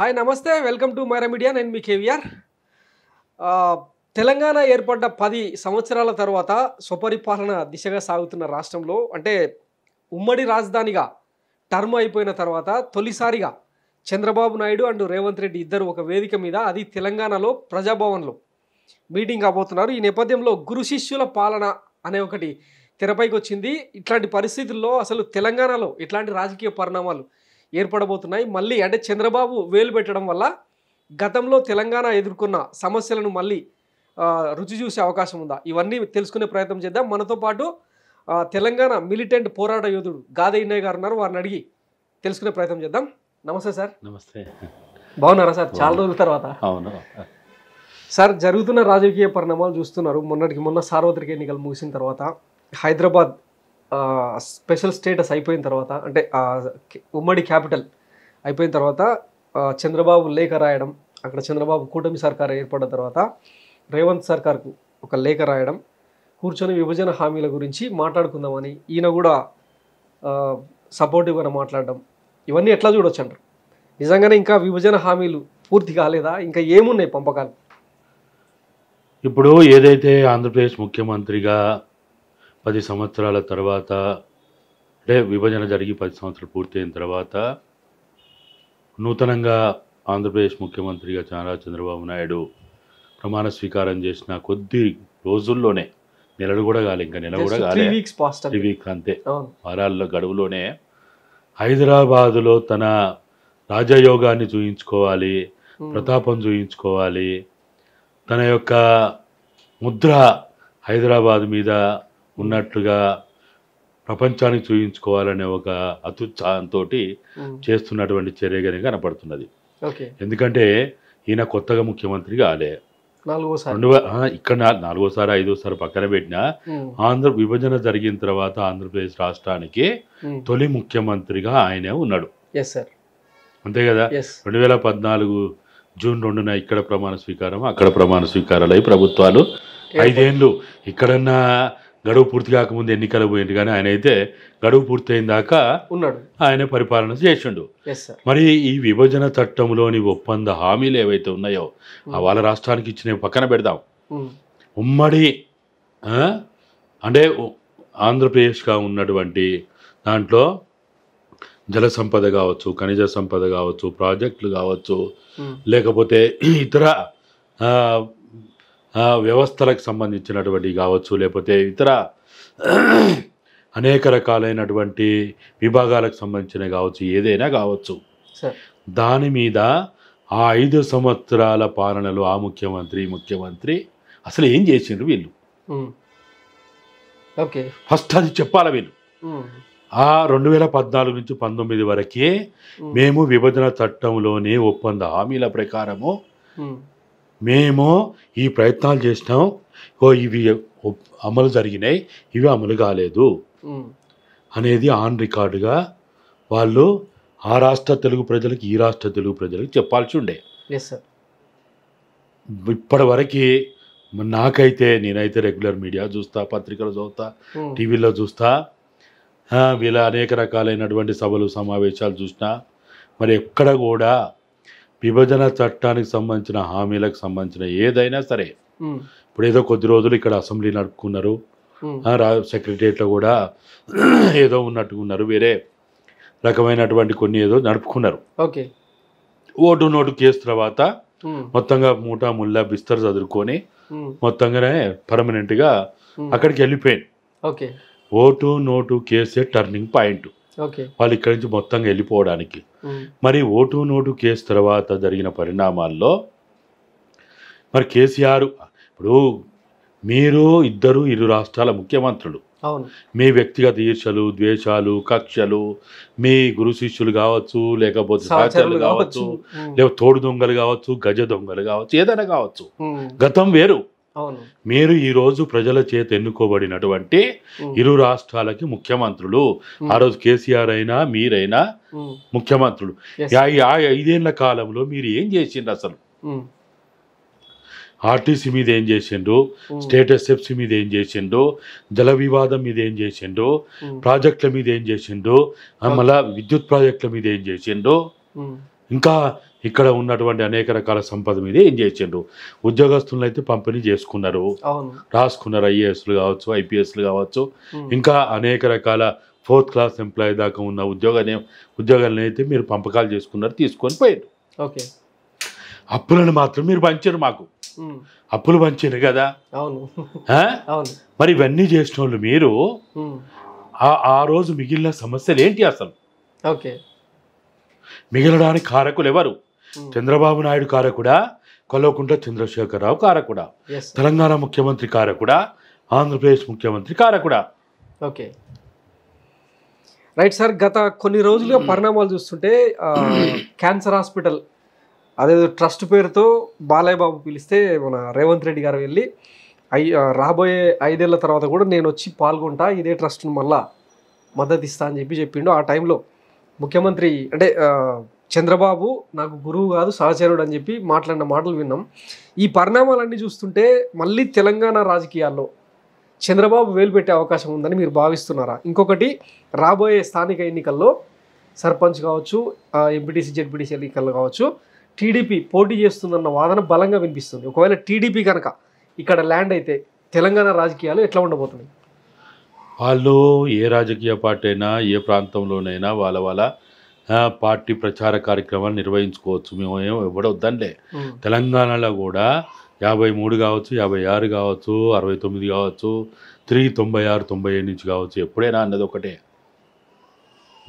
Hi నమస్తే welcome to Myra media నేను మీ కేవీఆర్ తెలంగాణ ఏర్పడ్డ పది సంవత్సరాల తర్వాత స్వపరిపాలన దిశగా సాగుతున్న రాష్ట్రంలో అంటే ఉమ్మడి రాజధానిగా టర్మ్ అయిపోయిన తర్వాత తొలిసారిగా చంద్రబాబు నాయుడు అండ్ రేవంత్ రెడ్డి ఇద్దరు ఒక వేదిక మీద అది తెలంగాణలో ప్రజాభవన్లో మీటింగ్ కాబోతున్నారు ఈ నేపథ్యంలో గురు శిష్యుల పాలన అనే ఒకటి తెరపైకి వచ్చింది ఇట్లాంటి పరిస్థితుల్లో అసలు తెలంగాణలో ఇట్లాంటి రాజకీయ పరిణామాలు ఏర్పడబోతున్నాయి మళ్ళీ అంటే చంద్రబాబు వేలు పెట్టడం వల్ల గతంలో తెలంగాణ ఎదుర్కొన్న సమస్యలను మళ్ళీ రుచి చూసే అవకాశం ఉందా ఇవన్నీ తెలుసుకునే ప్రయత్నం చేద్దాం మనతో పాటు తెలంగాణ మిలిటెంట్ పోరాట యోధుడు గాదయ్య గారు ఉన్నారు వారిని అడిగి తెలుసుకునే ప్రయత్నం చేద్దాం నమస్తే సార్ నమస్తే బాగున్నారా సార్ చాలా రోజుల తర్వాత అవును సార్ జరుగుతున్న రాజకీయ పరిణామాలు చూస్తున్నారు మొన్నటికి మొన్న సార్వత్రిక ఎన్నికలు ముగిసిన తర్వాత హైదరాబాద్ స్పెషల్ స్టేటస్ అయిపోయిన తర్వాత అంటే ఉమ్మడి క్యాపిటల్ అయిపోయిన తర్వాత చంద్రబాబు లేఖ రాయడం అక్కడ చంద్రబాబు కూటమి సర్కార్ ఏర్పడిన తర్వాత రేవంత్ సర్కార్కు ఒక లేఖ రాయడం కూర్చొని విభజన హామీల గురించి మాట్లాడుకుందామని ఈయన కూడా సపోర్టివ్గా మాట్లాడడం ఇవన్నీ ఎట్లా చూడొచ్చు అంటారు నిజంగానే ఇంకా విభజన హామీలు పూర్తి కాలేదా ఇంకా ఏమున్నాయి పంపకాలు ఇప్పుడు ఏదైతే ఆంధ్రప్రదేశ్ ముఖ్యమంత్రిగా పది సంవత్సరాల తర్వాత అంటే విభజన జరిగి పది సంవత్సరాలు పూర్తయిన తర్వాత నూతనంగా ఆంధ్రప్రదేశ్ ముఖ్యమంత్రిగా చాలా చంద్రబాబు నాయుడు ప్రమాణ స్వీకారం చేసిన కొద్ది రోజుల్లోనే నెలలు కూడా కాలే ఇంకా నెల కూడా కాలే త్రీ వీక్స్ అంతే oh. వారాల్లో గడువులోనే హైదరాబాదులో తన రాజయోగాన్ని చూయించుకోవాలి hmm. ప్రతాపం చూయించుకోవాలి తన యొక్క ముద్ర హైదరాబాద్ మీద ఉన్నట్లుగా ప్రపంచానికి చూపించుకోవాలనే ఒక అత్యుత్సాహంతో చేస్తున్నటువంటి చర్యగానే కనపడుతున్నది ఎందుకంటే ఈయన కొత్తగా ముఖ్యమంత్రి కాలే రెండు ఇక్కడ నాలుగోసారి ఐదోసారి పక్కన పెట్టిన ఆంధ్ర విభజన జరిగిన తర్వాత ఆంధ్రప్రదేశ్ రాష్ట్రానికి తొలి ముఖ్యమంత్రిగా ఆయనే ఉన్నాడు అంతే కదా రెండు వేల పద్నాలుగు జూన్ రెండున ఇక్కడ ప్రమాణ స్వీకారం అక్కడ ప్రమాణ స్వీకారాలు అయి ప్రభుత్వాలు ఐదేళ్ళు ఇక్కడన్నా గడువు పూర్తి కాకముందు ఎన్నికలు పోయింది కానీ ఆయన అయితే గడువు పూర్తయిన దాకా ఉన్నాడు ఆయన పరిపాలన చేసిండు మరి ఈ విభజన చట్టంలోని ఒప్పంద హామీలు ఏవైతే ఉన్నాయో hmm. వాళ్ళ రాష్ట్రానికి ఇచ్చిన పక్కన పెడదాం hmm. ఉమ్మడి అంటే ఆంధ్రప్రదేశ్గా ఉన్నటువంటి దాంట్లో జల సంపద కావచ్చు ఖనిజ సంపద కావచ్చు ప్రాజెక్టులు కావచ్చు hmm. లేకపోతే ఇతర వ్యవస్థలకు సంబంధించినటువంటి కావచ్చు లేకపోతే ఇతర అనేక రకాలైనటువంటి విభాగాలకు సంబంధించిన కావచ్చు ఏదైనా కావచ్చు దాని మీద ఆ ఐదు సంవత్సరాల పాలనలో ఆ ముఖ్యమంత్రి ముఖ్యమంత్రి అసలు ఏం చేసిండ్రు వీళ్ళు ఓకే ఫస్ట్ అది చెప్పాలి వీళ్ళు ఆ రెండు వేల పద్నాలుగు నుంచి పంతొమ్మిది వరకే మేము విభజన చట్టంలోనే ఒప్పంద హామీల ప్రకారము మేము ఈ ప్రయత్నాలు చేసినాం ఓ ఇవి అమలు జరిగినాయి ఇవి అమలు కాలేదు అనేది ఆన్ రికార్డుగా వాళ్ళు ఆ రాష్ట్ర తెలుగు ప్రజలకు ఈ రాష్ట్ర తెలుగు ప్రజలకు చెప్పాల్సి ఉండే ఇప్పటి వరకు నాకైతే నేనైతే రెగ్యులర్ మీడియా చూస్తా పత్రికలు చూస్తా టీవీలో చూస్తా వీళ్ళ అనేక రకాలైనటువంటి సభలు సమావేశాలు చూసినా మరి ఎక్కడ కూడా విభజన చట్టానికి సంబంధించిన హామీలకు సంబంధించిన ఏదైనా సరే ఇప్పుడు ఏదో కొద్ది రోజులు ఇక్కడ అసెంబ్లీ నడుపుకున్నారు సెక్రటరియట్లో కూడా ఏదో ఉన్నట్టుకున్నారు వేరే రకమైనటువంటి కొన్ని ఏదో నడుపుకున్నారు ఓకే ఓటు నోటు కేసు తర్వాత మొత్తంగా మూట ముళ్ళ బిస్తర్ చదువుకొని మొత్తంగానే పర్మనెంట్గా అక్కడికి వెళ్ళిపోయింది ఓకే ఓటు నోటు కేసే టర్నింగ్ పాయింట్ వాళ్ళు ఇక్కడి నుంచి మొత్తంగా వెళ్ళిపోవడానికి మరి ఓటు నోటు కేసు తర్వాత జరిగిన పరిణామాల్లో మరి కేసీఆర్ ఇప్పుడు మీరు ఇద్దరు ఇరు రాష్ట్రాల ముఖ్యమంత్రులు మీ వ్యక్తిగత ఈర్షలు ద్వేషాలు కక్షలు మీ గురు శిష్యులు కావచ్చు లేకపోతే సహచరులు కావచ్చు లేకపోతే తోడు దొంగలు కావచ్చు గజ దొంగలు కావచ్చు ఏదైనా కావచ్చు గతం వేరు మీరు ఈరోజు ప్రజల చేత ఎన్నుకోబడినటువంటి ఇరు రాష్ట్రాలకి ముఖ్యమంత్రులు ఆ రోజు కేసీఆర్ అయినా మీరైనా ముఖ్యమంత్రులు ఐదేళ్ల కాలంలో మీరు ఏం చేసిండ్రు అసలు ఆర్టీసీ మీద ఏం చేసిండు స్టేట్ ఎస్ఎఫ్సి మీద ఏం చేసిండు జల వివాదం మీద ఏం చేసిండు ప్రాజెక్టుల మీద ఏం చేసిండు మళ్ళా విద్యుత్ ప్రాజెక్టుల మీద ఏం చేసిండు ఇంకా ఇక్కడ ఉన్నటువంటి అనేక రకాల సంపద మీద ఏం చేసిండ్రు ఉద్యోగస్తులను అయితే పంపిణీ చేసుకున్నారు రాసుకున్నారు ఐఏఎస్లు కావచ్చు ఐపీఎస్లు కావచ్చు ఇంకా అనేక రకాల ఫోర్త్ క్లాస్ ఎంప్లాయీ దాకా ఉన్న ఉద్యోగ ఉద్యోగాలను అయితే మీరు పంపకాలు చేసుకున్నారు తీసుకొని పోయారు ఓకే అప్పులను మాత్రం మీరు పంచారు మాకు అప్పులు పంచారు కదా అవును మరి ఇవన్నీ చేసిన వాళ్ళు మీరు ఆ రోజు మిగిలిన సమస్యలు ఏంటి అసలు ఓకే మిగలడానికి కారకులు ఎవరు చంద్రబాబు నాయుడు కారకుడా కొల్లకుంట చంద్రశేఖరరావు కారకుడా తెలంగాణ ముఖ్యమంత్రి కారకుడా ఆంధ్రప్రదేశ్ ముఖ్యమంత్రి కారకుడా ఓకే రైట్ సార్ గత కొన్ని రోజులుగా పరిణామాలు చూస్తుంటే క్యాన్సర్ హాస్పిటల్ అదేదో ట్రస్ట్ పేరుతో బాలయ్య బాబు పిలిస్తే మన రేవంత్ రెడ్డి గారు వెళ్ళి ఐ రాబోయే ఐదేళ్ల తర్వాత కూడా నేను వచ్చి పాల్గొంటా ఇదే ట్రస్ట్ను మళ్ళా మద్దతు ఇస్తా అని చెప్పి చెప్పిండు ఆ టైంలో ముఖ్యమంత్రి అంటే చంద్రబాబు నాకు గురువు కాదు సహచరుడు అని చెప్పి మాట్లాడిన మాటలు విన్నాం ఈ పరిణామాలన్నీ చూస్తుంటే మళ్ళీ తెలంగాణ రాజకీయాల్లో చంద్రబాబు వేలు పెట్టే అవకాశం ఉందని మీరు భావిస్తున్నారా ఇంకొకటి రాబోయే స్థానిక ఎన్నికల్లో సర్పంచ్ కావచ్చు ఎంపీటీసీ జెడ్పీటీసీ ఎన్నికల్లో కావచ్చు టీడీపీ పోటీ చేస్తుందన్న వాదన బలంగా వినిపిస్తుంది ఒకవేళ టీడీపీ కనుక ఇక్కడ ల్యాండ్ అయితే తెలంగాణ రాజకీయాలు ఎట్లా ఉండబోతున్నాయి వాళ్ళు ఏ రాజకీయ పార్టీ అయినా ఏ ప్రాంతంలోనైనా వాళ్ళ వాళ్ళ పార్టీ ప్రచార కార్యక్రమాలు నిర్వహించుకోవచ్చు మేము ఏం ఇవ్వడొద్దంలే తెలంగాణలో కూడా యాభై మూడు కావచ్చు యాభై ఆరు కావచ్చు అరవై తొమ్మిది కావచ్చు త్రీ తొంభై ఆరు తొంభై ఏడు నుంచి కావచ్చు ఎప్పుడైనా అన్నది ఒకటే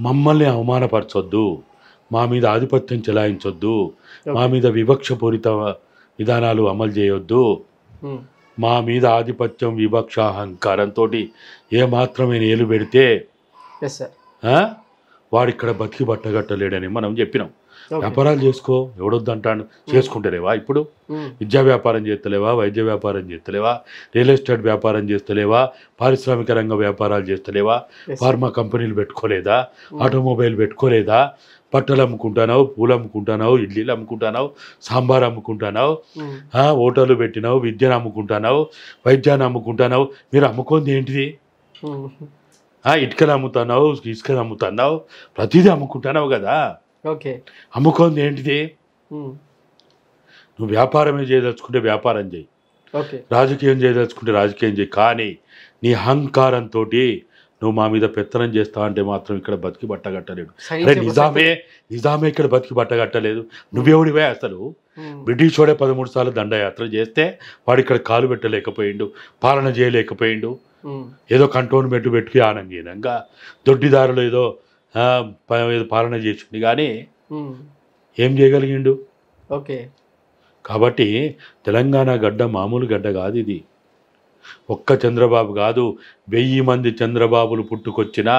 మమ్మల్ని అవమానపరచొద్దు మా మీద ఆధిపత్యం చెలాయించొద్దు మా మీద వివక్షపూరిత విధానాలు అమలు చేయొద్దు మా మీద ఆధిపత్యం వివక్ష అహంకారంతో ఏమాత్రమే నేలు పెడితే వాడు ఇక్కడ బతికి బట్టగట్టలేడని మనం చెప్పినాం వ్యాపారాలు చేసుకో ఎవడొద్దంటాడు hmm. చేసుకుంటలేవా ఇప్పుడు hmm. విద్యా వ్యాపారం చేస్తలేవా వైద్య వ్యాపారం చేస్తలేవా రియల్ ఎస్టేట్ వ్యాపారం చేస్తలేవా పారిశ్రామిక రంగ వ్యాపారాలు చేస్తలేవా ఫార్మా కంపెనీలు పెట్టుకోలేదా hmm. ఆటోమొబైల్ పెట్టుకోలేదా బట్టలు అమ్ముకుంటున్నావు పూలు అమ్ముకుంటున్నావు ఇడ్లీలు అమ్ముకుంటున్నావు సాంబార్ అమ్ముకుంటున్నావు హోటళ్ళు పెట్టినావు విద్యను అమ్ముకుంటున్నావు వైద్యాన్ని అమ్ముకుంటున్నావు మీరు అమ్ముకుంది ఏంటిది ఇటుకలు అమ్ముతున్నావు ఇసుకలు అమ్ముతున్నావు ప్రతిదీ అమ్ముకుంటున్నావు కదా ఓకే అమ్ముకుంది ఏంటిది నువ్వు వ్యాపారమే చేయదలుచుకుంటే వ్యాపారం చేయి రాజకీయం చేయదలుచుకుంటే రాజకీయం చేయి కానీ నీ అహంకారంతో నువ్వు మా మీద పెత్తనం చేస్తా అంటే మాత్రం ఇక్కడ బతికి బట్టగట్టలేడు అరే నిజామే నిజామే ఇక్కడ బతికి బట్టగట్టలేదు నువ్వెవడివే అసలు బ్రిటిష్ వాడే పదమూడు సార్లు దండయాత్ర చేస్తే వాడు ఇక్కడ కాలు పెట్టలేకపోయిండు పాలన చేయలేకపోయిండు ఏదో కంటోన్మెంట్ పెట్టుకు ఆనందీనంగా దొడ్డిదారులు ఏదో ఏదో పాలన చేసిండు కానీ ఏం చేయగలిగిండు ఓకే కాబట్టి తెలంగాణ గడ్డ మామూలు గడ్డ కాదు ఇది ఒక్క చంద్రబాబు కాదు వెయ్యి మంది చంద్రబాబులు పుట్టుకొచ్చినా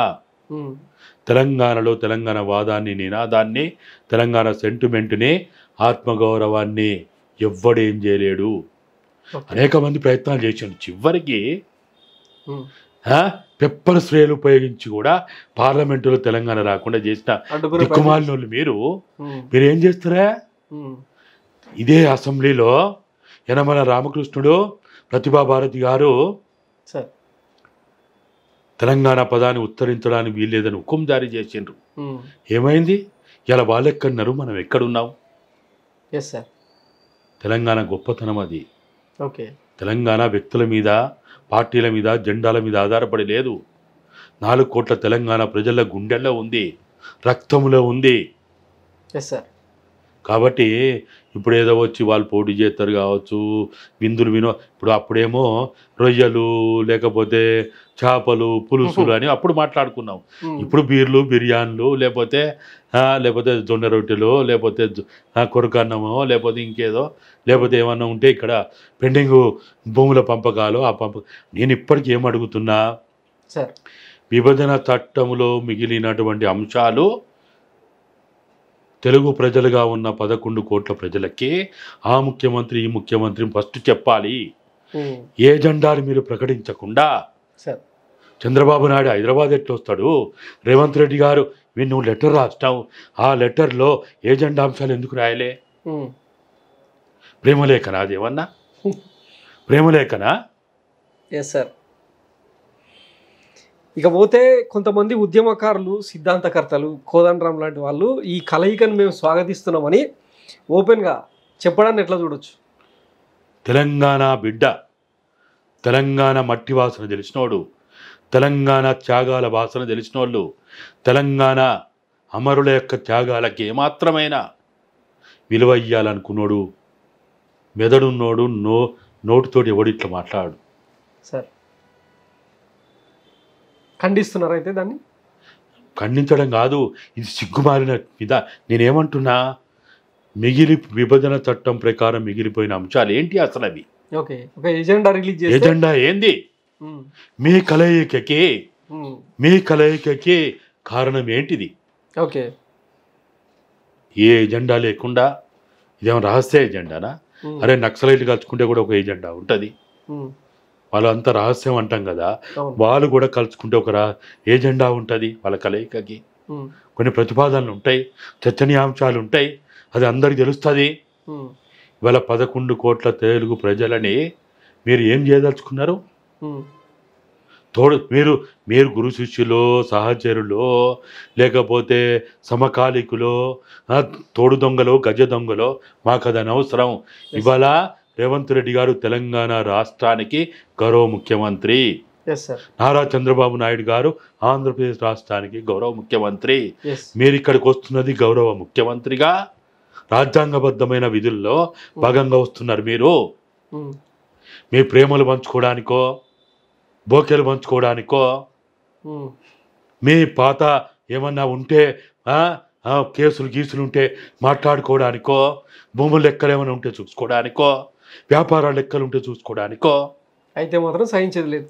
తెలంగాణలో తెలంగాణ వాదాన్ని నినాదాన్ని తెలంగాణ సెంటిమెంట్ని ఆత్మగౌరవాన్ని ఎవ్వడేం చేయలేడు అనేక మంది ప్రయత్నాలు చేశారు చివరికి పెప్పర్ స్ప్రేలు ఉపయోగించి కూడా పార్లమెంటులో తెలంగాణ రాకుండా చేసిన దిక్కుమాలినోళ్ళు మీరు మీరేం చేస్తారా ఇదే అసెంబ్లీలో యనమల రామకృష్ణుడు ప్రతిభాభారతి గారు సార్ తెలంగాణ పదాన్ని ఉత్తరించడానికి వీల్లేదని హుకుం జారీ చేసిండ్రు ఏమైంది ఇలా వాళ్ళెక్కడున్నారు మనం ఎక్కడున్నాం ఎస్ సార్ తెలంగాణ గొప్పతనం అది ఓకే తెలంగాణ వ్యక్తుల మీద పార్టీల మీద జెండాల మీద ఆధారపడి లేదు నాలుగు కోట్ల తెలంగాణ ప్రజల గుండెల్లో ఉంది రక్తంలో ఉంది ఎస్ సార్ కాబట్టి ఇప్పుడు ఏదో వచ్చి వాళ్ళు పోటీ చేస్తారు కావచ్చు విందులు వినో ఇప్పుడు అప్పుడేమో రొయ్యలు లేకపోతే చేపలు పులుసులు అని అప్పుడు మాట్లాడుకున్నాం ఇప్పుడు బీర్లు బిర్యానీలు లేకపోతే లేకపోతే జొన్న రొట్టెలు లేకపోతే కొరకన్నము లేకపోతే ఇంకేదో లేకపోతే ఏమన్నా ఉంటే ఇక్కడ పెండింగ్ భూముల పంపకాలు ఆ పంప నేను ఇప్పటికీ ఏం అడుగుతున్నా విభజన చట్టంలో మిగిలినటువంటి అంశాలు తెలుగు ప్రజలుగా ఉన్న పదకొండు కోట్ల ప్రజలకే ఆ ముఖ్యమంత్రి ఈ ముఖ్యమంత్రి ఫస్ట్ చెప్పాలి ఏ జెండాని మీరు ప్రకటించకుండా చంద్రబాబు నాయుడు హైదరాబాద్ వస్తాడు రేవంత్ రెడ్డి గారు నువ్వు లెటర్ రాస్తావు ఆ లెటర్లో ఏజెండా అంశాలు ఎందుకు రాయలే ప్రేమలేఖనా అదేమన్నా ప్రేమలేఖనా ఎస్ సార్ ఇక పోతే కొంతమంది ఉద్యమకారులు సిద్ధాంతకర్తలు కోదండరాం లాంటి వాళ్ళు ఈ కలయికను మేము స్వాగతిస్తున్నామని ఓపెన్గా చెప్పడాన్ని ఎట్లా చూడొచ్చు తెలంగాణ బిడ్డ తెలంగాణ మట్టి వాసన తెలిసినోడు తెలంగాణ త్యాగాల వాసన తెలిసిన వాళ్ళు తెలంగాణ అమరుల యొక్క త్యాగాలకి ఏమాత్రమైనా విలువ ఇయ్యాలనుకున్నాడు మెదడున్నోడు నో నోటితోటి ఎవడిట్లా మాట్లాడు సార్ ఖండిస్తున్నారైతే అయితే దాన్ని ఖండించడం కాదు ఇది సిగ్గుమారిన మీద నేనేమంటున్నా మిగిలి విభజన చట్టం ప్రకారం మిగిలిపోయిన అంశాలు ఏంటి అసలు అవి ఓకే ఎజెండా రిలీజ్ ఎజెండా ఏంది మీ కలయికకి మీ కలయికకి కారణం ఏంటిది ఓకే ఏ ఎజెండా లేకుండా ఇదేమో రహస్య ఎజెండానా అరే నక్సలైట్ కలుచుకుంటే కూడా ఒక ఎజెండా ఉంటుంది వాళ్ళు అంత రహస్యం అంటాం కదా వాళ్ళు కూడా కలుసుకుంటే ఒక ఏజెండా ఉంటుంది వాళ్ళ కలయికకి కొన్ని ప్రతిపాదనలు ఉంటాయి చర్చనీయాంశాలు ఉంటాయి అది అందరికి తెలుస్తుంది ఇవాళ పదకొండు కోట్ల తెలుగు ప్రజలని మీరు ఏం చేయదలుచుకున్నారు తోడు మీరు మీరు గురు శిష్యులు సహచరులో లేకపోతే సమకాలికులో తోడు దొంగలు గజ దొంగలు మాకు అది అనవసరం ఇవాళ రేవంత్ రెడ్డి గారు తెలంగాణ రాష్ట్రానికి గౌరవ ముఖ్యమంత్రి నారా చంద్రబాబు నాయుడు గారు ఆంధ్రప్రదేశ్ రాష్ట్రానికి గౌరవ ముఖ్యమంత్రి మీరు ఇక్కడికి వస్తున్నది గౌరవ ముఖ్యమంత్రిగా రాజ్యాంగబద్ధమైన విధుల్లో hmm. భాగంగా వస్తున్నారు మీరు hmm. మీ ప్రేమలు పంచుకోవడానికో బోకెలు పంచుకోవడానికో hmm. మీ పాత ఏమన్నా ఉంటే కేసులు గీసులు ఉంటే మాట్లాడుకోవడానికో భూములు లెక్కలు ఏమైనా ఉంటే చూసుకోవడానికో వ్యాపార లెక్కలుంటే చూసుకోవడానికో అయితే మాత్రం సహించేది లేదు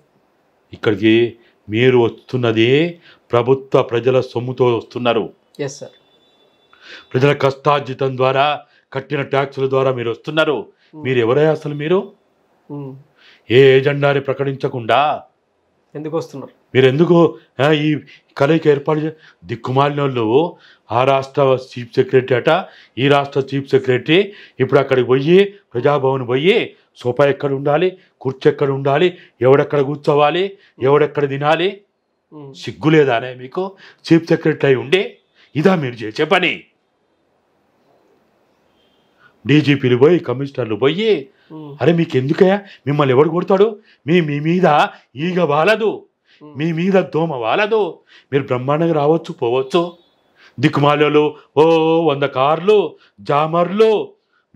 ఇక్కడికి మీరు వస్తున్నది ప్రభుత్వ ప్రజల సొమ్ముతో వస్తున్నారు ఎస్ సార్ ప్రజల కష్టార్జితం ద్వారా కట్టిన ట్యాక్సుల ద్వారా మీరు వస్తున్నారు hmm. మీరు ఎవరే అసలు మీరు hmm. ఏ ఏజెండాని ప్రకటించకుండా ఎందుకు వస్తున్నారు మీరు ఎందుకు ఈ కలయిక ఏర్పాటు దిక్కుమాలినోళ్ళు ఆ రాష్ట్ర చీఫ్ సెక్రటరీ అట ఈ రాష్ట్ర చీఫ్ సెక్రటరీ ఇప్పుడు అక్కడికి పోయి ప్రజాభవన్ పోయి సోఫా ఎక్కడ ఉండాలి కుర్చీ ఎక్కడ ఉండాలి ఎవడెక్కడ కూర్చోవాలి ఎవడెక్కడ తినాలి సిగ్గు అనే మీకు చీఫ్ సెక్రటరీ అయి ఉండి ఇదా మీరు చేసే పని డీజీపీలు పోయి కమిషనర్లు పోయి అరే మీకు ఎందుకయ్యా మిమ్మల్ని ఎవడు కొడతాడు మీ మీద ఈగ బాలదు మీ మీద దోమ వాలదు మీరు బ్రహ్మాండంగా రావచ్చు పోవచ్చు దిక్కుమాలోలు ఓ వంద కార్లు జామర్లు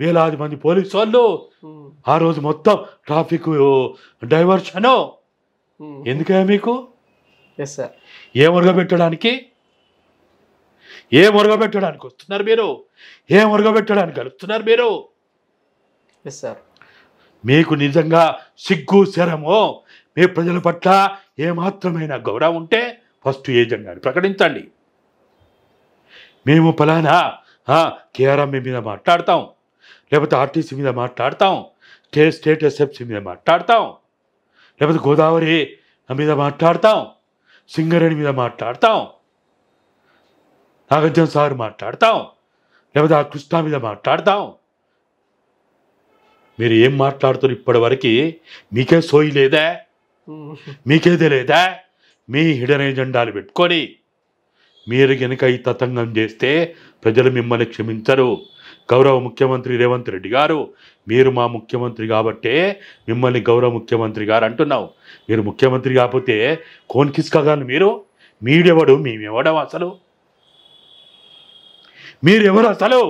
వేలాది మంది పోలీసు వాళ్ళు ఆ రోజు మొత్తం ట్రాఫిక్ డైవర్షన్ ఎందుకయ్యా మీకు ఏ మురగబెట్టడానికి ఏ మురగబెట్టడానికి వస్తున్నారు మీరు ఏ మురగబెట్టడానికి కలుపుతున్నారు మీరు మీకు నిజంగా సిగ్గు శరము మీ ప్రజల పట్ల ఏమాత్రమైన గౌరవం ఉంటే ఫస్ట్ ఏజెంట్ గారు ప్రకటించండి మేము ఫలానా కేఆర్ఎంఏ మీద మాట్లాడతాం లేకపోతే ఆర్టీసీ మీద మాట్లాడతాం కే స్టేట్ ఎస్ఎఫ్సీ మీద మాట్లాడతాం లేకపోతే గోదావరి మీద మాట్లాడతాం సింగరేణి మీద మాట్లాడతాం నాగార్జున సార్ మాట్లాడతాం లేకపోతే ఆ కృష్ణ మీద మాట్లాడతాం మీరు ఏం మాట్లాడుతున్నారు ఇప్పటివరకు మీకే సోయి లేదా మీకే తెలియదా మీ హిడన్ ఎజెండాలు పెట్టుకొని మీరు కనుక ఈ తతంగం చేస్తే ప్రజలు మిమ్మల్ని క్షమించరు గౌరవ ముఖ్యమంత్రి రేవంత్ రెడ్డి గారు మీరు మా ముఖ్యమంత్రి కాబట్టే మిమ్మల్ని గౌరవ ముఖ్యమంత్రి గారు అంటున్నావు మీరు ముఖ్యమంత్రి కాకపోతే కోన్కిస్కగాను మీరు మీడెవడు మేమెవడం అసలు మీరెవరు అసలు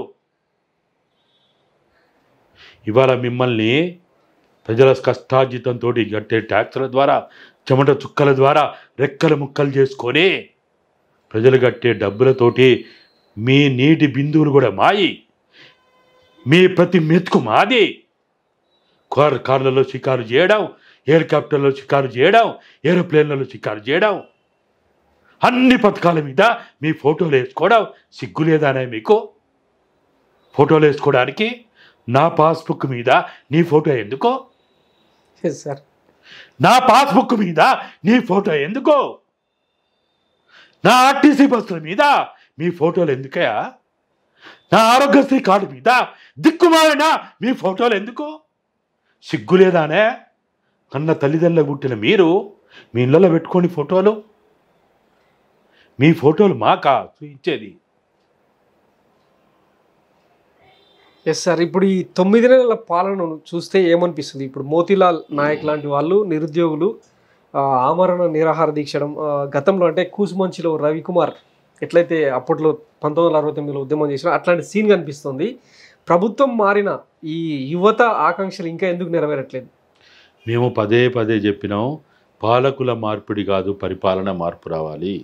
ఇవాళ మిమ్మల్ని ప్రజల కష్టార్జితంతో కట్టే ట్యాక్సుల ద్వారా చెమట చుక్కల ద్వారా రెక్కలు ముక్కలు చేసుకొని ప్రజలు కట్టే డబ్బులతోటి మీ నీటి బిందువులు కూడా మాయి మీ ప్రతి మెతుకు మాది కార్ కార్లలో షికారు చేయడం హెలికాప్టర్లో షికారు చేయడం ఏరోప్లేన్లలో షికారు చేయడం అన్ని పథకాల మీద మీ ఫోటోలు వేసుకోవడం సిగ్గు లేదానే మీకు ఫోటోలు వేసుకోవడానికి నా పాస్బుక్ మీద నీ ఫోటో ఎందుకో సార్ నా పాస్బుక్ మీద నీ ఫోటో ఎందుకో నా ఆర్టీసీ బస్సుల మీద మీ ఫోటోలు ఎందుకయా నా ఆరోగ్యశ్రీ కార్డు మీద దిక్కుమాలిన మీ ఫోటోలు ఎందుకు సిగ్గులేదానే కన్న తల్లిదండ్రులకు పుట్టిన మీరు మీ ఇళ్ళలో పెట్టుకోండి ఫోటోలు మీ ఫోటోలు మాకా ఇచ్చేది ఎస్ సార్ ఇప్పుడు ఈ తొమ్మిది నెలల పాలనను చూస్తే ఏమనిపిస్తుంది ఇప్పుడు మోతీలాల్ నాయక్ hmm. లాంటి వాళ్ళు నిరుద్యోగులు ఆమరణ నిరాహార దీక్షడం గతంలో అంటే కూసుమంచిలో రవికుమార్ ఎట్లయితే అప్పట్లో పంతొమ్మిది వందల అరవై తొమ్మిదిలో ఉద్యమం చేసిన అట్లాంటి సీన్ కనిపిస్తుంది ప్రభుత్వం మారిన ఈ యువత ఆకాంక్షలు ఇంకా ఎందుకు నెరవేరట్లేదు మేము పదే పదే చెప్పినాం పాలకుల మార్పిడి కాదు పరిపాలన మార్పు రావాలి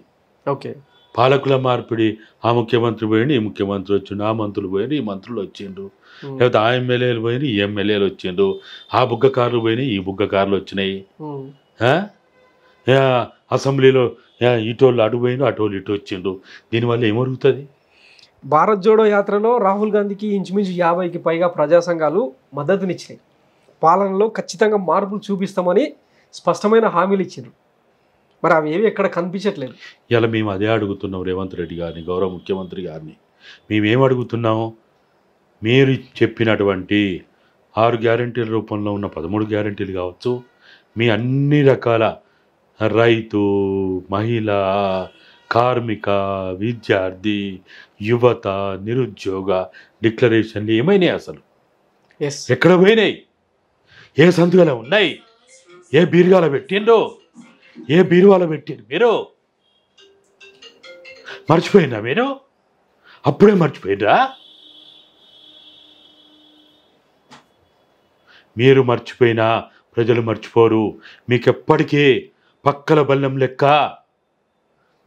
ఓకే పాలకుల మార్పిడి ఆ ముఖ్యమంత్రి పోయిండు ఈ ముఖ్యమంత్రి వచ్చిండు ఆ మంత్రులు పోయిన ఈ మంత్రులు వచ్చిండు లేకపోతే ఆ ఎమ్మెల్యేలు పోయిన ఈ ఎమ్మెల్యేలు వచ్చిండు ఆ బుగ్గ కార్లు పోయినాయి ఈ బుగ్గ కార్లు వచ్చినాయి అసెంబ్లీలో ఇటోళ్ళు అటు పోయిండు అటోళ్ళు ఇటు వచ్చిండు దీనివల్ల ఏమరుగుతుంది భారత్ జోడో యాత్రలో రాహుల్ గాంధీకి ఇంచుమించు యాభైకి పైగా ప్రజా సంఘాలు మద్దతునిచ్చినాయి పాలనలో ఖచ్చితంగా మార్పులు చూపిస్తామని స్పష్టమైన హామీలు ఇచ్చిండ్రు మరి అవి ఏవి ఎక్కడ కనిపించట్లేదు ఇలా మేము అదే అడుగుతున్నాం రేవంత్ రెడ్డి గారిని గౌరవ ముఖ్యమంత్రి గారిని మేమేం అడుగుతున్నాము మీరు చెప్పినటువంటి ఆరు గ్యారంటీల రూపంలో ఉన్న పదమూడు గ్యారంటీలు కావచ్చు మీ అన్ని రకాల రైతు మహిళ కార్మిక విద్యార్థి యువత నిరుద్యోగ డిక్లరేషన్లు ఏమైనాయి అసలు ఎక్కడ పోయినాయి ఏ సందుగల ఉన్నాయి ఏ బీరుగాల పెట్టిండ్రో ఏ బీరువాలో పెట్టారు మీరు మర్చిపోయినా మీరు అప్పుడే మర్చిపోయినరా మీరు మర్చిపోయినా ప్రజలు మర్చిపోరు మీకు ఎప్పటికీ పక్కల బల్లం లెక్క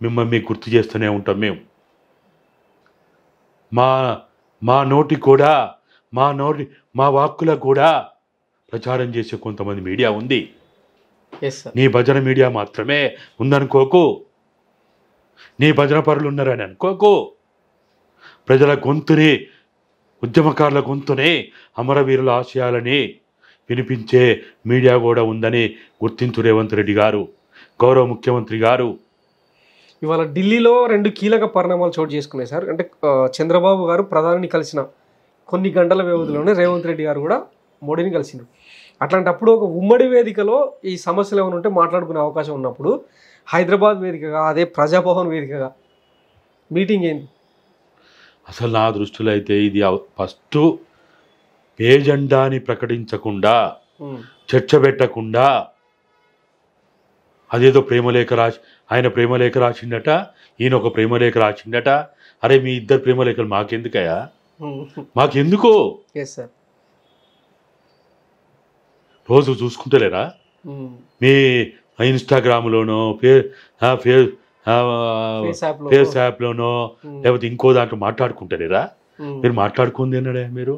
మిమ్మల్ని గుర్తు చేస్తూనే ఉంటాం మేము మా మా నోటి కూడా మా నోటి మా వాక్కులకు కూడా ప్రచారం చేసే కొంతమంది మీడియా ఉంది నీ భజన మీడియా మాత్రమే ఉందనుకోకు నీ భజన పరులు ఉన్నారని అనుకోకు ప్రజల గొంతుని ఉద్యమకారుల గొంతుని అమరవీరుల ఆశయాలని వినిపించే మీడియా కూడా ఉందని గుర్తించు రేవంత్ రెడ్డి గారు గౌరవ ముఖ్యమంత్రి గారు ఇవాళ ఢిల్లీలో రెండు కీలక పరిణామాలు చోటు చేసుకున్నాయి సార్ అంటే చంద్రబాబు గారు ప్రధానిని కలిసిన కొన్ని గంటల వ్యవధిలోనే రేవంత్ రెడ్డి గారు కూడా మోడీని కలిసినారు అట్లాంటప్పుడు ఒక ఉమ్మడి వేదికలో ఈ సమస్యలు ఏమైనా ఉంటే మాట్లాడుకునే అవకాశం ఉన్నప్పుడు హైదరాబాద్ వేదికగా అదే ప్రజాభవన్ వేదికగా మీటింగ్ ఏంది అసలు నా దృష్టిలో అయితే ఇది ఫస్ట్ ఏజెండాని ప్రకటించకుండా చర్చ పెట్టకుండా అదేదో ప్రేమలేఖ రాసి ఆయన ప్రేమలేఖ రాసిండట ఈయన ఒక ప్రేమలేఖ రాసిండట అరే మీ ఇద్దరు ప్రేమలేఖలు మాకెందుకయా మాకెందుకో ఎస్ సార్ రోజు చూసుకుంటలేరా మీ ఇన్స్టాగ్రామ్లోనో ఫే ఫే ఫేస్ యాప్లోనో లేకపోతే ఇంకో దాంట్లో మాట్లాడుకుంటలేరా మీరు మాట్లాడుకుంది అన్నాడే మీరు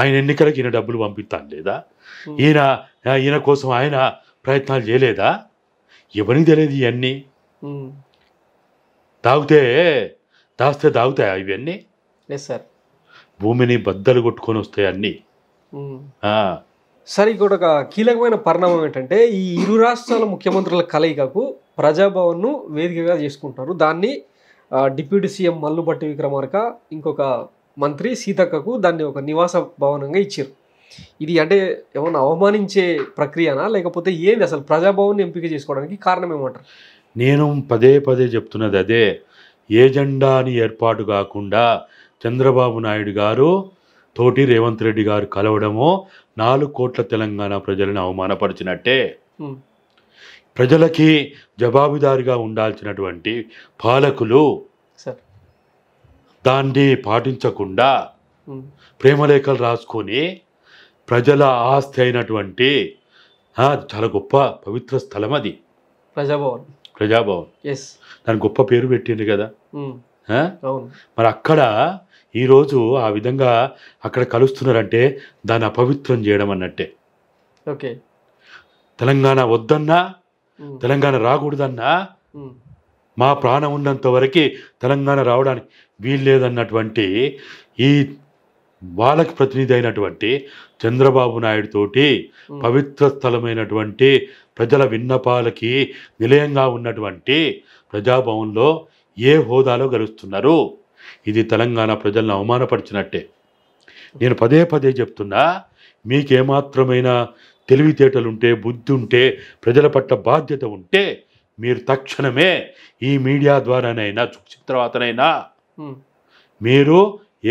ఆయన ఎన్నికలకు ఈయన డబ్బులు పంపిస్తాను లేదా ఈయన ఈయన కోసం ఆయన ప్రయత్నాలు చేయలేదా ఎవరికి తెలియదు ఇవన్నీ తాగితే దాస్తే తాగుతాయా ఇవన్నీ సార్ భూమిని బద్దలు కొట్టుకొని వస్తాయి అన్నీ సరే ఇంకోటి ఒక కీలకమైన పరిణామం ఏంటంటే ఈ ఇరు రాష్ట్రాల ముఖ్యమంత్రుల కలయికకు ప్రజాభవన్ను వేదికగా చేసుకుంటారు దాన్ని డిప్యూటీ సీఎం మల్లుబట్టి విక్రమార్క ఇంకొక మంత్రి సీతక్కకు దాన్ని ఒక నివాస భవనంగా ఇచ్చారు ఇది అంటే ఏమన్నా అవమానించే ప్రక్రియనా లేకపోతే ఏంది అసలు ప్రజాభవన్ ఎంపిక చేసుకోవడానికి కారణం ఏమంటారు నేను పదే పదే చెప్తున్నది అదే ఏజెండాని ఏర్పాటు కాకుండా చంద్రబాబు నాయుడు గారు తోటి రేవంత్ రెడ్డి గారు కలవడమో నాలుగు కోట్ల తెలంగాణ ప్రజలను అవమానపరిచినట్టే ప్రజలకి జవాబుదారిగా ఉండాల్సినటువంటి పాలకులు దాన్ని పాటించకుండా ప్రేమలేఖలు రాసుకొని ప్రజల ఆస్తి అయినటువంటి చాలా గొప్ప పవిత్ర స్థలం అది ప్రజాభవన్ ప్రజాభవన్ దాని గొప్ప పేరు పెట్టింది కదా మరి అక్కడ ఈరోజు ఆ విధంగా అక్కడ కలుస్తున్నారంటే దాన్ని అపవిత్రం చేయడం అన్నట్టే ఓకే తెలంగాణ వద్దన్నా తెలంగాణ రాకూడదన్నా మా ప్రాణం ఉన్నంత వరకు తెలంగాణ రావడానికి వీల్లేదన్నటువంటి ఈ వాళ్ళకి ప్రతినిధి అయినటువంటి చంద్రబాబు నాయుడు తోటి పవిత్ర స్థలమైనటువంటి ప్రజల విన్నపాలకి నిలయంగా ఉన్నటువంటి ప్రజాభవన్లో ఏ హోదాలో గెలుస్తున్నారు ఇది తెలంగాణ ప్రజలను అవమానపరిచినట్టే నేను పదే పదే చెప్తున్నా మీకేమాత్రమైన తెలివితేటలుంటే బుద్ధి ఉంటే ప్రజల పట్ల బాధ్యత ఉంటే మీరు తక్షణమే ఈ మీడియా ద్వారానైనా చూసిన తర్వాతనైనా మీరు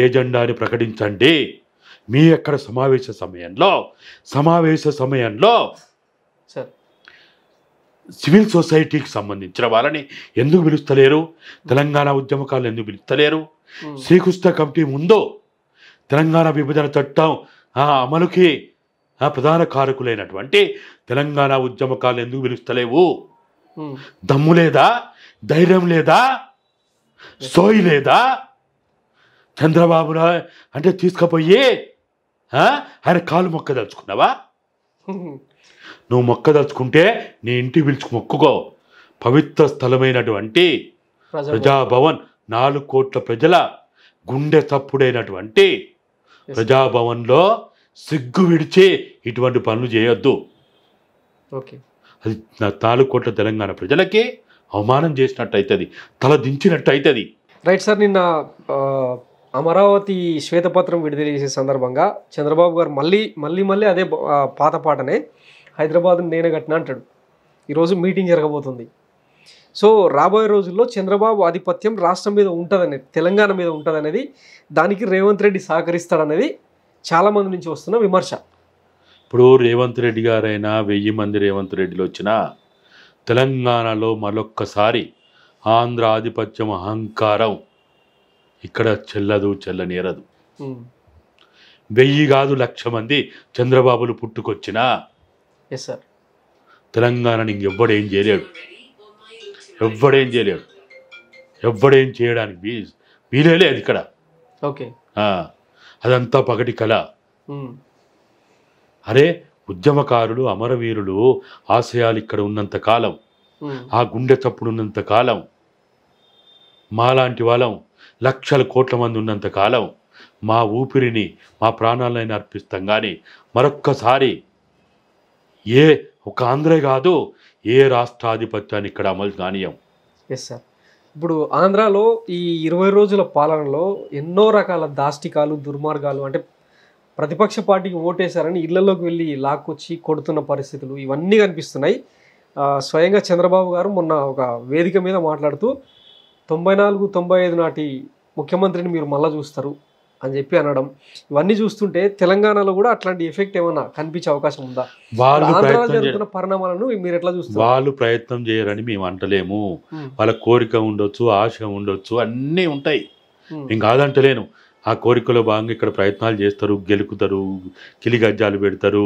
ఏజెండాని ప్రకటించండి మీ ఎక్కడ సమావేశ సమయంలో సమావేశ సమయంలో సివిల్ సొసైటీకి సంబంధించిన వాళ్ళని ఎందుకు పిలుస్తలేరు తెలంగాణ ఉద్యమకాలు ఎందుకు పిలుస్తలేరు శ్రీకృష్ణ కమిటీ ముందు తెలంగాణ విభజన చట్టం ఆ అమలుకి ఆ ప్రధాన కారకులైనటువంటి తెలంగాణ ఉద్యమకాలు ఎందుకు పిలుస్తలేవు దమ్ము లేదా ధైర్యం లేదా సోయి లేదా చంద్రబాబు అంటే తీసుకుపోయి ఆయన కాలు మొక్క దలుచుకున్నావా నువ్వు మొక్క దలుచుకుంటే నీ ఇంటి పిలుచుకు మొక్కుకో పవిత్ర స్థలమైనటువంటి ప్రజాభవన్ నాలుగు కోట్ల ప్రజల గుండె తప్పుడైనటువంటి ప్రజాభవన్లో సిగ్గు విడిచే ఇటువంటి పనులు చేయొద్దు ఓకే అది నాలుగు కోట్ల తెలంగాణ ప్రజలకే అవమానం చేసినట్టు అవుతుంది తల దించినట్టు అవుతుంది రైట్ సార్ నిన్న అమరావతి శ్వేతపత్రం విడుదల చేసే సందర్భంగా చంద్రబాబు గారు మళ్ళీ మళ్ళీ మళ్ళీ అదే పాత పాటనే హైదరాబాద్ నేనే కట్టిన అంటాడు ఈరోజు మీటింగ్ జరగబోతుంది సో రాబోయే రోజుల్లో చంద్రబాబు ఆధిపత్యం రాష్ట్రం మీద ఉంటుందనేది తెలంగాణ మీద ఉంటుందనేది దానికి రేవంత్ రెడ్డి సహకరిస్తాడనేది చాలామంది నుంచి వస్తున్న విమర్శ ఇప్పుడు రేవంత్ రెడ్డి గారైనా వెయ్యి మంది రేవంత్ రెడ్డిలు వచ్చినా తెలంగాణలో మరొక్కసారి ఆంధ్ర ఆధిపత్యం అహంకారం ఇక్కడ చెల్లదు చెల్లనేరదు వెయ్యి కాదు లక్ష మంది చంద్రబాబులు పుట్టుకొచ్చినా తెలంగాణని ఇంకెవ్వడేం చేయలేడు ఎవ్వడేం చేయలేడు ఎవ్వడేం చేయడానికి వీ వీలే లేదు ఇక్కడ ఓకే అదంతా పగటి కళ అరే ఉద్యమకారులు అమరవీరులు ఆశయాలు ఇక్కడ ఉన్నంత కాలం ఆ గుండె చప్పుడు ఉన్నంత కాలం మాలాంటి వాళ్ళం లక్షల కోట్ల మంది ఉన్నంత కాలం మా ఊపిరిని మా ప్రాణాలైనా అర్పిస్తాం కానీ మరొక్కసారి ఏ ఒక ఆంధ్రే కాదు ఏ రాష్ట్రాధిపత్యాన్ని ఇక్కడ అమలు కానీయం ఎస్ సార్ ఇప్పుడు ఆంధ్రాలో ఈ ఇరవై రోజుల పాలనలో ఎన్నో రకాల దాష్టికాలు దుర్మార్గాలు అంటే ప్రతిపక్ష పార్టీకి ఓటేశారని ఇళ్లలోకి వెళ్ళి లాక్కొచ్చి కొడుతున్న పరిస్థితులు ఇవన్నీ కనిపిస్తున్నాయి స్వయంగా చంద్రబాబు గారు మొన్న ఒక వేదిక మీద మాట్లాడుతూ తొంభై నాలుగు తొంభై ఐదు నాటి ముఖ్యమంత్రిని మీరు మళ్ళా చూస్తారు అని చెప్పి అనడం ఇవన్నీ చూస్తుంటే తెలంగాణలో కూడా అట్లాంటి ఎఫెక్ట్ ఏమన్నా కనిపించే అవకాశం ఉందా వాళ్ళు జరుగుతున్న పరిణామాలను మీరు ఎట్లా చూస్తారు వాళ్ళు ప్రయత్నం చేయరని మేము అంటలేము వాళ్ళ కోరిక ఉండొచ్చు ఆశ ఉండొచ్చు అన్నీ ఉంటాయి ఇంకా కాదంటలేను ఆ కోరికలో భాగంగా ఇక్కడ ప్రయత్నాలు చేస్తారు గెలుకుతారు కిలి గజ్జాలు పెడతారు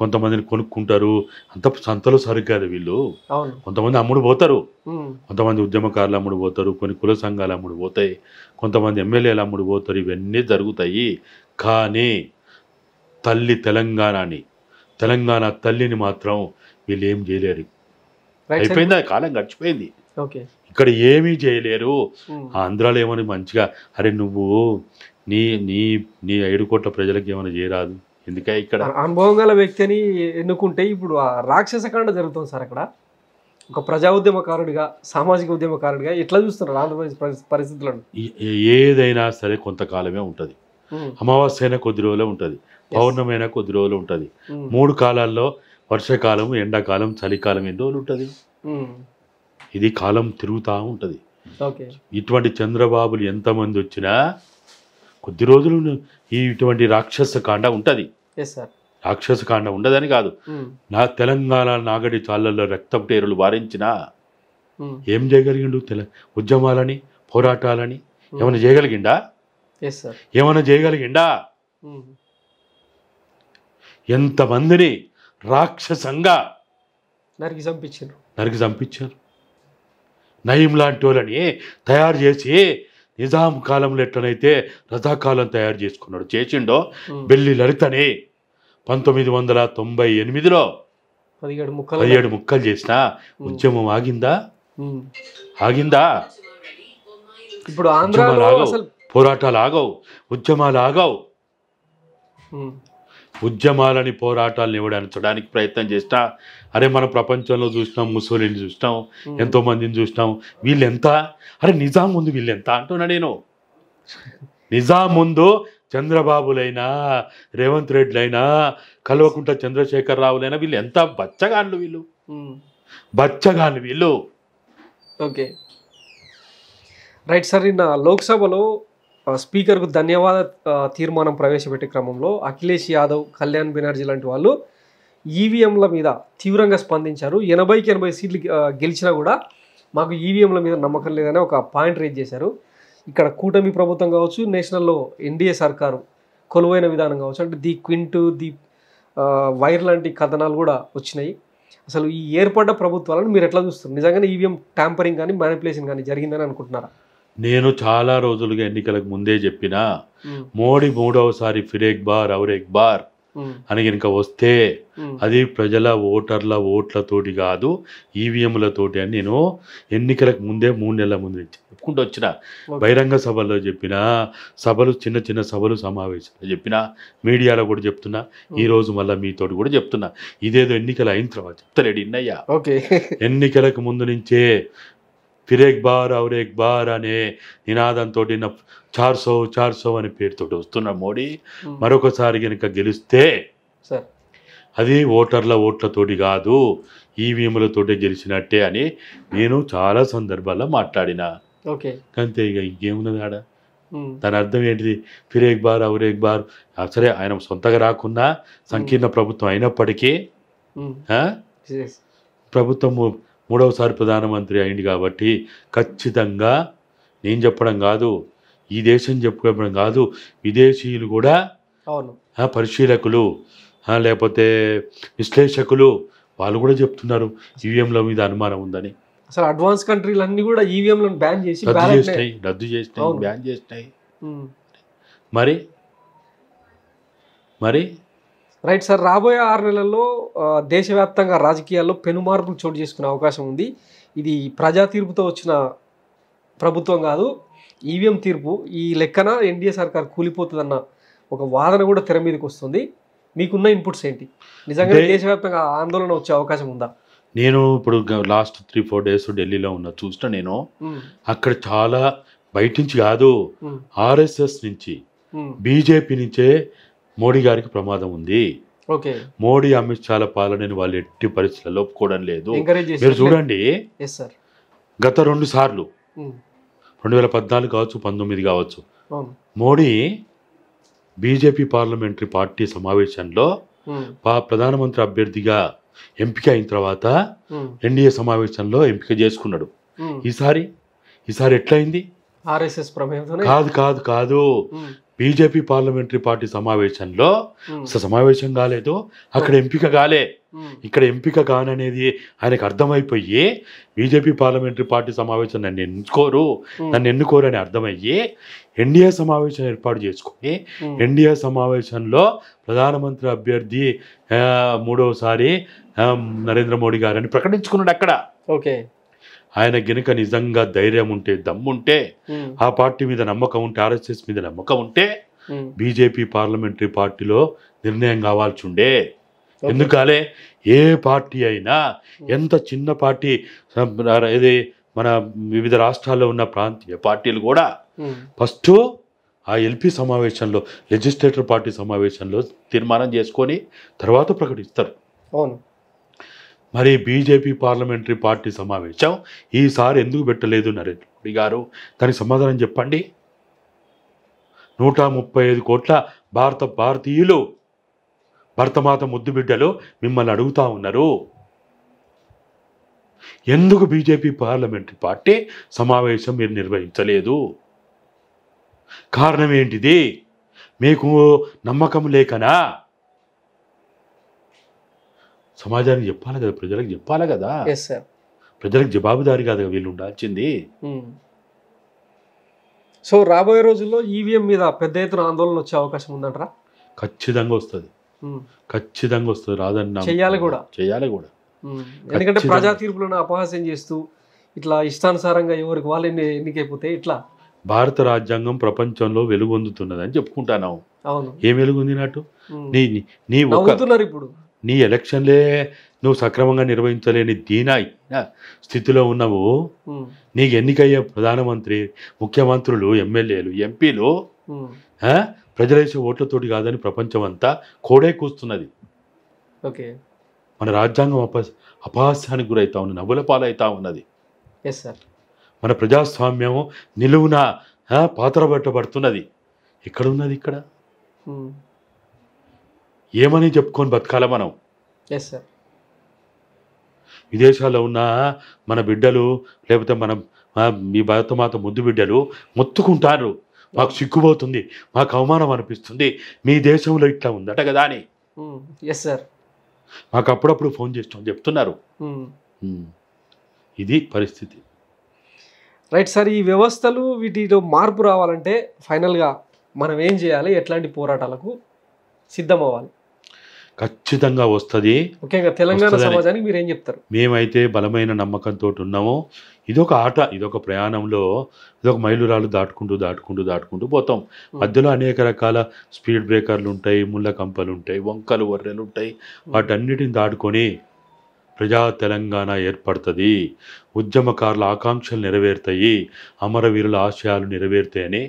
కొంతమందిని కొనుక్కుంటారు అంత సంతలో సరికాదు వీళ్ళు కొంతమంది అమ్ముడు పోతారు కొంతమంది ఉద్యమకారులు అమ్ముడు పోతారు కొన్ని కుల సంఘాలు అమ్ముడు పోతాయి కొంతమంది ఎమ్మెల్యేలు అమ్ముడు పోతారు ఇవన్నీ జరుగుతాయి కానీ తల్లి తెలంగాణని తెలంగాణ తల్లిని మాత్రం వీళ్ళు ఏం చేయలేరు అయిపోయింది కాలం గడిచిపోయింది ఇక్కడ ఏమీ చేయలేరు ఆంధ్రాలో ఏమని మంచిగా అరే నువ్వు నీ నీ నీ ఏడు కోట్ల ప్రజలకు ఏమైనా చేయరాదు ఎందుకంటే ఇక్కడ అనుభవం గల వ్యక్తి అని ఎన్నుకుంటే ఇప్పుడు ఆ రాక్షసకాండ జరుగుతుంది సార్ అక్కడ ఒక ప్రజా ఉద్యమకారుడిగా సామాజిక ఉద్యమకారుడిగా ఎట్లా చూస్తున్నారు ఆంధ్రప్రదేశ్ పరిస్థితులను ఏదైనా సరే కొంతకాలమే ఉంటుంది అమావాస్య అయినా కొద్ది రోజులే ఉంటుంది పౌర్ణమైనా కొద్ది రోజులు ఉంటుంది మూడు కాలాల్లో వర్షాకాలం ఎండాకాలం చలికాలం ఎన్ని రోజులు ఉంటుంది ఇది కాలం తిరుగుతూ ఉంటుంది ఇటువంటి చంద్రబాబులు ఎంతమంది వచ్చినా కొద్ది రోజులు ఇటువంటి రాక్షస కాండ ఉంటుంది రాక్షస కాండ ఉండదని కాదు hmm. నా తెలంగాణ నాగడి చాలల్లో రక్త టేరులు వారించినా hmm. ఏం చేయగలిగిండు తెల ఉద్యమాలని పోరాటాలని hmm. ఏమైనా చేయగలిగిండా ఏమైనా చేయగలిగిండా ఎంతమందిని రాక్షసంగా నరికి చంపించారు నరికి చంపించారు నయం లాంటి వాళ్ళని తయారు చేసి నిజాం కాలంలో ఎట్లనైతే రజాకాలం తయారు చేసుకున్నాడు చేసిండో బెల్లి లలితని పంతొమ్మిది వందల తొంభై ఎనిమిదిలో పదిహేడు ముక్కలు చేసిన ఉద్యమం ఆగిందా ఆగిందా ఇప్పుడు ఆంధ్రాలో పోరాటాలు ఆగవు ఉద్యమాలు ఆగవు ఉద్యమాలని పోరాటాలను ఇవ్వడానికి ప్రయత్నం చేసినా అరే మనం ప్రపంచంలో చూసినాం ముసోలిని చూసినాం ఎంతోమందిని చూసినాం వీళ్ళెంత అరే నిజాం ముందు వీళ్ళెంత అంటున్నా నేను నిజాం ముందు చంద్రబాబులైనా రేవంత్ రెడ్లైనా కల్వకుంట చంద్రశేఖర్ రావులైనా వీళ్ళు ఎంత బచ్చగాళ్ళు వీళ్ళు బచ్చగాళ్ళు వీళ్ళు ఓకే రైట్ సార్ నిన్న లోక్సభలో స్పీకర్కు ధన్యవాద తీర్మానం ప్రవేశపెట్టే క్రమంలో అఖిలేష్ యాదవ్ కళ్యాణ్ బెనర్జీ లాంటి వాళ్ళు ఈవీఎంల మీద తీవ్రంగా స్పందించారు ఎనభైకి ఎనభై సీట్లు గెలిచినా కూడా మాకు ఈవీఎంల మీద నమ్మకం లేదని ఒక పాయింట్ రేజ్ చేశారు ఇక్కడ కూటమి ప్రభుత్వం కావచ్చు నేషనల్లో ఎన్డీఏ సర్కారు కొలువైన విధానం కావచ్చు అంటే ది క్వింటు ది వైర్ లాంటి కథనాలు కూడా వచ్చినాయి అసలు ఈ ఏర్పడ్డ ప్రభుత్వాలను మీరు ఎట్లా చూస్తున్నారు నిజంగానే ఈవీఎం ట్యాంపరింగ్ కానీ మ్యానిపులేషన్ కానీ జరిగిందని అనుకుంటున్నారా నేను చాలా రోజులుగా ఎన్నికలకు ముందే చెప్పిన మోడీ మూడవసారి ఫిరేక్ బార్ అవరేక్ బార్ అని కనుక వస్తే అది ప్రజల ఓటర్ల ఓట్లతోటి కాదు ఈవీఎంలతోటి అని నేను ఎన్నికలకు ముందే మూడు నెలల ముందు చెప్పుకుంటూ వచ్చిన బహిరంగ సభల్లో చెప్పిన సభలు చిన్న చిన్న సభలు సమావేశాలు చెప్పిన మీడియాలో కూడా చెప్తున్నా ఈ రోజు మళ్ళీ మీతోటి కూడా చెప్తున్నా ఇదేదో ఎన్నికలు అయిన తర్వాత చెప్తలేడు ఇన్నయ్యా ఎన్నికలకు ముందు నుంచే ఫిర్ ఎక్ బార్ ఔర్ ఎక్ బార్ అనే నినాదంతో చార్ సో చార్ సో అనే పేరుతో వస్తున్న మోడీ మరొకసారి కనుక గెలిస్తే అది ఓటర్ల ఓట్లతోటి కాదు ఈవీఎంలతో గెలిచినట్టే అని నేను చాలా సందర్భాల్లో మాట్లాడిన ఓకే అంతే ఇక ఇంకేమున్నది ఆడ దాని అర్థం ఏంటిది ఫిరేక్ బార్ అవరేక్ బార్ సరే ఆయన సొంతగా రాకున్నా సంకీర్ణ ప్రభుత్వం అయినప్పటికీ ప్రభుత్వము మూడవసారి ప్రధానమంత్రి అయింది కాబట్టి ఖచ్చితంగా నేను చెప్పడం కాదు ఈ దేశం చెప్పుకోవడం కాదు విదేశీయులు కూడా పరిశీలకులు లేకపోతే విశ్లేషకులు వాళ్ళు కూడా చెప్తున్నారు ఈవీఎంల మీద అనుమానం ఉందని అసలు అడ్వాన్స్ కంట్రీలన్నీ కూడా ఈవీఎంలను బ్యాన్ చేసి రద్దు చేసినాయి రద్దు చేసినాయి బ్యాన్ చేసినాయి మరి మరి రైట్ సార్ రాబోయే ఆరు నెలల్లో దేశవ్యాప్తంగా రాజకీయాల్లో పెనుమార్పులు చోటు చేసుకునే అవకాశం ఉంది ఇది ప్రజా తీర్పుతో వచ్చిన ప్రభుత్వం కాదు ఈవీఎం తీర్పు ఈ లెక్కన ఎన్డీఏ సర్కార్ కూలిపోతుందన్న ఒక వాదన కూడా తెర మీదకి వస్తుంది మీకున్న ఇన్పుట్స్ ఏంటి నిజంగా దేశవ్యాప్తంగా ఆందోళన వచ్చే అవకాశం ఉందా నేను ఇప్పుడు లాస్ట్ త్రీ ఫోర్ డేస్ ఢిల్లీలో ఉన్న చూసిన నేను అక్కడ చాలా బయట నుంచి కాదు ఆర్ఎస్ఎస్ నుంచి బీజేపీ నుంచే మోడీ గారికి ప్రమాదం ఉంది మోడీ అమిత్ షాల పాలనని వాళ్ళు ఎట్టి పరిస్థితుల్లో ఒప్పుకోవడం లేదు మీరు చూడండి గత రెండు సార్లు hmm. రెండు వేల పద్నాలుగు కావచ్చు పంతొమ్మిది కావచ్చు మోడీ బీజేపీ పార్లమెంటరీ పార్టీ సమావేశంలో hmm. ప్రధానమంత్రి అభ్యర్థిగా ఎంపిక అయిన తర్వాత hmm. ఎన్డీఏ సమావేశంలో ఎంపిక చేసుకున్నాడు ఈసారి ఈసారి ఎట్లయింది కాదు కాదు కాదు బీజేపీ పార్లమెంటరీ పార్టీ సమావేశంలో అసలు సమావేశం కాలేదు అక్కడ ఎంపిక కాలే ఇక్కడ ఎంపిక కాననేది ఆయనకు అర్థమైపోయి బీజేపీ పార్లమెంటరీ పార్టీ సమావేశం నన్ను ఎన్నుకోరు నన్ను ఎన్నుకోరు అని అర్థమయ్యి ఎన్డీఏ సమావేశం ఏర్పాటు చేసుకుని ఎన్డీఏ సమావేశంలో ప్రధానమంత్రి అభ్యర్థి మూడవసారి నరేంద్ర మోడీ గారని ప్రకటించుకున్నాడు అక్కడ ఓకే ఆయన గనుక నిజంగా ధైర్యం ఉంటే దమ్ముంటే ఆ పార్టీ మీద నమ్మకం ఉంటే ఆర్ఎస్ఎస్ మీద నమ్మకం ఉంటే బీజేపీ పార్లమెంటరీ పార్టీలో నిర్ణయం కావాల్సి ఉండే ఎందుకాలే ఏ పార్టీ అయినా ఎంత చిన్న పార్టీ ఇది మన వివిధ రాష్ట్రాల్లో ఉన్న ప్రాంతీయ పార్టీలు కూడా ఫస్ట్ ఆ ఎల్పి సమావేశంలో లెజిస్లేటర్ పార్టీ సమావేశంలో తీర్మానం చేసుకొని తర్వాత ప్రకటిస్తారు అవును మరి బీజేపీ పార్లమెంటరీ పార్టీ సమావేశం ఈసారి ఎందుకు పెట్టలేదు నరేంద్ర మోడీ గారు దానికి సమాధానం చెప్పండి నూట ముప్పై ఐదు కోట్ల భారత భారతీయులు భరతమాత ముద్దు బిడ్డలు మిమ్మల్ని అడుగుతూ ఉన్నారు ఎందుకు బీజేపీ పార్లమెంటరీ పార్టీ సమావేశం మీరు నిర్వహించలేదు కారణం ఏంటిది మీకు నమ్మకం లేకనా సమాజానికి చెప్పాలి కదా ప్రజలకు చెప్పాలి కదా ప్రజలకు జవాబుదారి కాదు వీళ్ళు ఉండాల్సింది సో hmm. రాబోయే రోజుల్లో ఈవీఎం e మీద పెద్ద ఎత్తున ఆందోళన వచ్చే అవకాశం ఉందంటారా ఖచ్చితంగా వస్తుంది hmm. ఖచ్చితంగా వస్తుంది రాదన్న చేయాలి కూడా చేయాలి కూడా hmm. ఎందుకంటే ప్రజా తీర్పులను అపహాస్యం చేస్తూ ఇట్లా ఇష్టానుసారంగా ఎవరికి వాళ్ళు ఎన్నికైపోతే ఇట్లా భారత రాజ్యాంగం ప్రపంచంలో వెలుగొందుతున్నదని చెప్పుకుంటాను అవును ఏం వెలుగుంది నాటు నీ నీ ఇప్పుడు నీ ఎలక్షన్లే నువ్వు సక్రమంగా నిర్వహించలేని దీనాయ్ స్థితిలో ఉన్నావు నీకు ఎన్నికయ్యే ప్రధానమంత్రి ముఖ్యమంత్రులు ఎమ్మెల్యేలు ఎంపీలు ప్రజల ఓట్లతోటి కాదని ప్రపంచం అంతా కోడే కూస్తున్నది ఓకే మన రాజ్యాంగం అప అపహాస్యానికి గురవుతా ఉన్నది నవ్వుల పాలవుతా ఉన్నది మన ప్రజాస్వామ్యం నిలువున పాత్ర పెట్టబడుతున్నది ఎక్కడున్నది ఇక్కడ ఏమని చెప్పుకొని బతకాల మనం ఎస్ సార్ విదేశాల్లో ఉన్న మన బిడ్డలు లేకపోతే మన మీ భర్త మాత ముద్దు బిడ్డలు మొత్తుకుంటారు మాకు సిగ్గుపోతుంది మాకు అవమానం అనిపిస్తుంది మీ దేశంలో ఇట్లా ఉందట కదా అని ఎస్ hmm. సార్ మాకు అప్పుడప్పుడు ఫోన్ చేస్తాం చెప్తున్నారు hmm. Hmm. ఇది పరిస్థితి రైట్ సార్ ఈ వ్యవస్థలు వీటిలో మార్పు రావాలంటే ఫైనల్గా మనం ఏం చేయాలి ఎట్లాంటి పోరాటాలకు సిద్ధమవ్వాలి ఖచ్చితంగా వస్తుంది ముఖ్యంగా తెలంగాణ సమాజానికి మీరు ఏం చెప్తారు మేమైతే బలమైన నమ్మకంతో ఉన్నామో ఇదొక ఆట ఇదొక ప్రయాణంలో ఇదొక మైలురాలు దాటుకుంటూ దాటుకుంటూ దాటుకుంటూ పోతాం మధ్యలో అనేక రకాల స్పీడ్ బ్రేకర్లు ఉంటాయి ముళ్ళ కంపలు ఉంటాయి వంకలు వర్రెలు ఉంటాయి వాటన్నిటిని దాటుకొని ప్రజా తెలంగాణ ఏర్పడుతుంది ఉద్యమకారుల ఆకాంక్షలు నెరవేరుతాయి అమరవీరుల ఆశయాలు నెరవేరుతాయని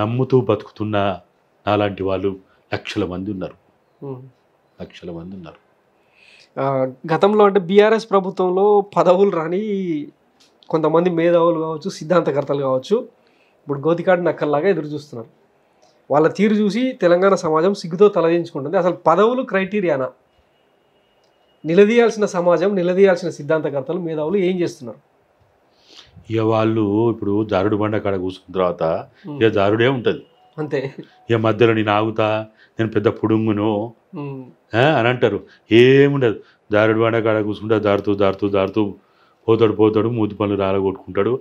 నమ్ముతూ బతుకుతున్న నాలాంటి వాళ్ళు లక్షల మంది ఉన్నారు లక్షల మంది ఉన్నారు గతంలో అంటే బీఆర్ఎస్ ప్రభుత్వంలో పదవులు రాని కొంతమంది మేధావులు కావచ్చు సిద్ధాంతకర్తలు కావచ్చు ఇప్పుడు గోతికాడి నక్కల్లాగా ఎదురు చూస్తున్నారు వాళ్ళ తీరు చూసి తెలంగాణ సమాజం సిగ్గుతో తలదించుకుంటుంది అసలు పదవులు క్రైటీరియానా నిలదీయాల్సిన సమాజం నిలదీయాల్సిన సిద్ధాంతకర్తలు మేధావులు ఏం చేస్తున్నారు ఇక వాళ్ళు ఇప్పుడు దారుడు బండ కాడ కూర్చున్న తర్వాత ఇక దారుడే ఉంటుంది అంతే ఇక మధ్యలో నేను ఆగుతా నేను పెద్ద పుడుంగును అని అంటారు ఏముండదు దారుడు వాడ కాడ కూర్చుంటే దారుతూ దారుతూ దారుతూ పోతాడు పోతాడు మూతి పనులు రాలగొట్టుకుంటాడు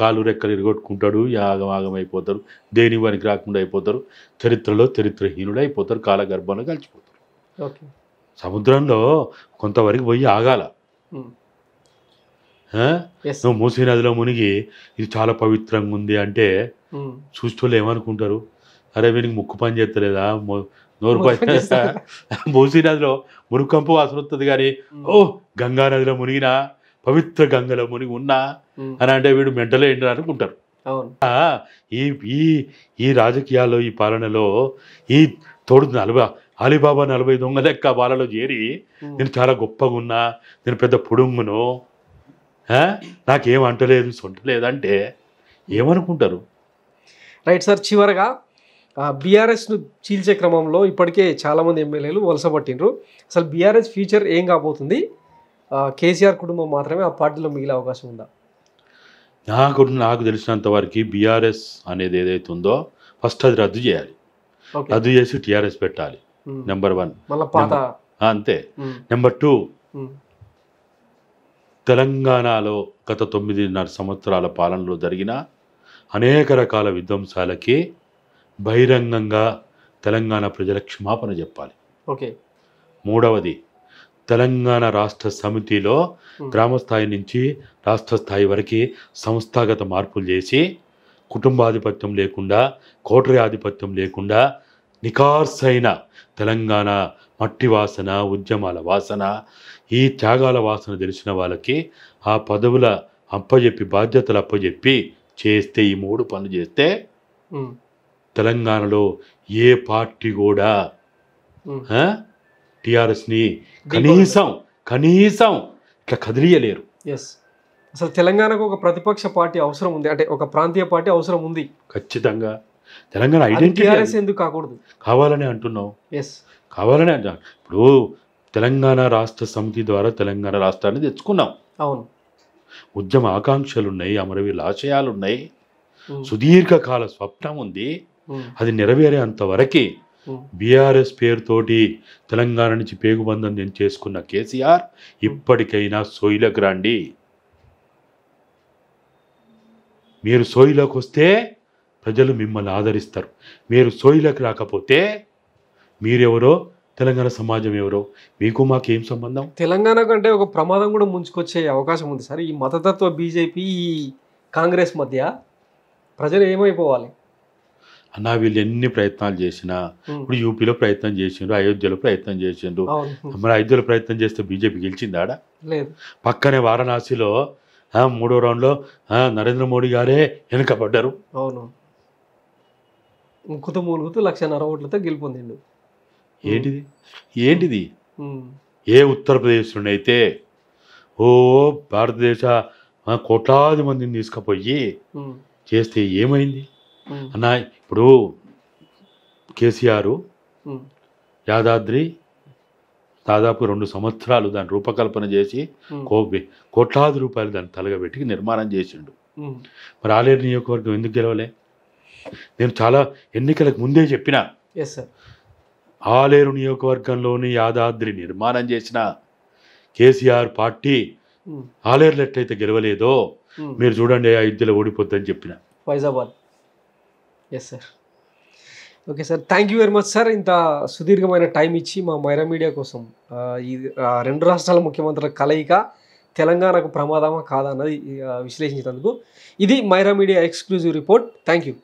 కాలు రెక్కలు ఇరగొట్టుకుంటాడు యాగం ఆగం అయిపోతారు దేని వానికి రాకుండా అయిపోతారు చరిత్రలో చరిత్రహీనుడు అయిపోతారు కాలగర్భంలో కలిసిపోతారు సముద్రంలో కొంతవరకు పోయి ఆగాల నువ్వు మూసీ నదిలో మునిగి ఇది చాలా పవిత్రంగా ఉంది అంటే చూస్తూ ఏమనుకుంటారు అరే వీనికి ముక్కు పని చేస్తలేదా నోరు పని భూసీనదిలో వాసన వస్తుంది కానీ ఓ గంగా నదిలో మునిగినా పవిత్ర గంగలో మునిగి ఉన్నా అని అంటే వీడు మెంటలే ఏంటి అనుకుంటారు ఈ ఈ ఈ రాజకీయాల్లో ఈ పాలనలో ఈ తోడు నలభై అలీబాబా నలభై దొంగ లెక్క వాళ్ళలో చేరి నేను చాలా గొప్పగా ఉన్నా నేను పెద్ద పుడుంగును నాకేం అంటలేదు సొంటలేదంటే ఏమనుకుంటారు రైట్ సార్ చివరగా బీఆర్ఎస్ను చీల్చే క్రమంలో ఇప్పటికే చాలామంది ఎమ్మెల్యేలు వలస పట్టినరు అసలు బీఆర్ఎస్ ఫ్యూచర్ ఏం కాబోతుంది కేసీఆర్ కుటుంబం మాత్రమే ఆ పార్టీలో మిగిలే అవకాశం ఉందా నాకు నాకు తెలిసినంత వరకు బీఆర్ఎస్ అనేది ఏదైతే ఉందో ఫస్ట్ అది రద్దు చేయాలి రద్దు చేసి టీఆర్ఎస్ పెట్టాలి నెంబర్ వన్ అంతే నెంబర్ టూ తెలంగాణలో గత తొమ్మిదిన్నర సంవత్సరాల పాలనలో జరిగిన అనేక రకాల విధ్వంసాలకి బహిరంగంగా తెలంగాణ ప్రజల క్షమాపణ చెప్పాలి ఓకే మూడవది తెలంగాణ రాష్ట్ర సమితిలో గ్రామస్థాయి నుంచి రాష్ట్ర స్థాయి వరకు సంస్థాగత మార్పులు చేసి కుటుంబాధిపత్యం లేకుండా కోటరీ ఆధిపత్యం లేకుండా నికార్సైన తెలంగాణ మట్టి వాసన ఉద్యమాల వాసన ఈ త్యాగాల వాసన తెలిసిన వాళ్ళకి ఆ పదవుల అప్పజెప్పి బాధ్యతలు అప్పజెప్పి చేస్తే ఈ మూడు పనులు చేస్తే తెలంగాణలో ఏ పార్టీ కూడా టిఆర్ఎస్ని కనీసం కనీసం ఇట్లా కదిలియలేరు ఎస్ అసలు తెలంగాణకు ఒక ప్రతిపక్ష పార్టీ అవసరం ఉంది అంటే ఒక ప్రాంతీయ పార్టీ అవసరం ఉంది ఖచ్చితంగా తెలంగాణ ఐడెంటిటీ ఎందుకు కాకూడదు కావాలని అంటున్నావు ఎస్ కావాలని అంటున్నాం ఇప్పుడు తెలంగాణ రాష్ట్ర సమితి ద్వారా తెలంగాణ రాష్ట్రాన్ని తెచ్చుకున్నాం అవును ఉద్యమ ఆకాంక్షలు ఉన్నాయి అమరవీరుల ఆశయాలు ఉన్నాయి సుదీర్ఘకాల స్వప్నం ఉంది అది నెరవేరే అంతవరకు బీఆర్ఎస్ పేరుతోటి తెలంగాణ నుంచి పేగుబంధం చేసుకున్న కేసీఆర్ ఇప్పటికైనా సోయిలకు రండి మీరు సోయిలోకి వస్తే ప్రజలు మిమ్మల్ని ఆదరిస్తారు మీరు సోయిలోకి రాకపోతే మీరెవరో తెలంగాణ సమాజం ఎవరో మీకు మాకేం సంబంధం తెలంగాణ కంటే ఒక ప్రమాదం కూడా ముంచుకొచ్చే అవకాశం ఉంది సార్ ఈ మతతత్వ బీజేపీ ఈ కాంగ్రెస్ మధ్య ప్రజలు ఏమైపోవాలి అన్నా వీళ్ళు ఎన్ని ప్రయత్నాలు చేసినా ఇప్పుడు యూపీలో ప్రయత్నం చేసిండ్రు అయోధ్యలో ప్రయత్నం చేసిండ్రు మరి అయోధ్యలో ప్రయత్నం చేస్తే బీజేపీ గెలిచింది ఆడ పక్కనే వారణాసిలో మూడో రౌండ్లో నరేంద్ర మోడీ గారే వెనుకబడ్డారు అవును ముక్కుతూ మూలుగుతూ లక్షన్నర ఓట్లతో గెలుపొందిండు ఏంటిది ఏంటిది ఏ నుండి అయితే ఓ భారతదేశ కోట్లాది మందిని తీసుకుపోయి చేస్తే ఏమైంది అన్న ఇప్పుడు కేసీఆర్ యాదాద్రి దాదాపు రెండు సంవత్సరాలు దాని రూపకల్పన చేసి కోట్లాది రూపాయలు దాన్ని తలగబెట్టి నిర్మాణం చేసిండు మరి ఆలేరు నియోజకవర్గం ఎందుకు గెలవలే నేను చాలా ఎన్నికలకు ముందే చెప్పిన ఆలేరు నియోజకవర్గంలోని యాదాద్రి నిర్మాణం చేసిన కేసీఆర్ పార్టీ ఆలేరులు ఎట్లయితే గెలవలేదో మీరు చూడండి ఆ ఇద్దరు ఓడిపోద్దని చెప్పిన Faizabad yes sir okay sir thank you very much sir ఇంత సుదీర్ఘమైన టైం ఇచ్చి మా మైరా మీడియా కోసం ఈ రెండు రాష్ట్రాల ముఖ్యమంత్రుల కలయిక తెలంగాణకు ప్రమాదమా కాదా అన్నది విశ్లేషించినందుకు ఇది Myra media exclusive report thank you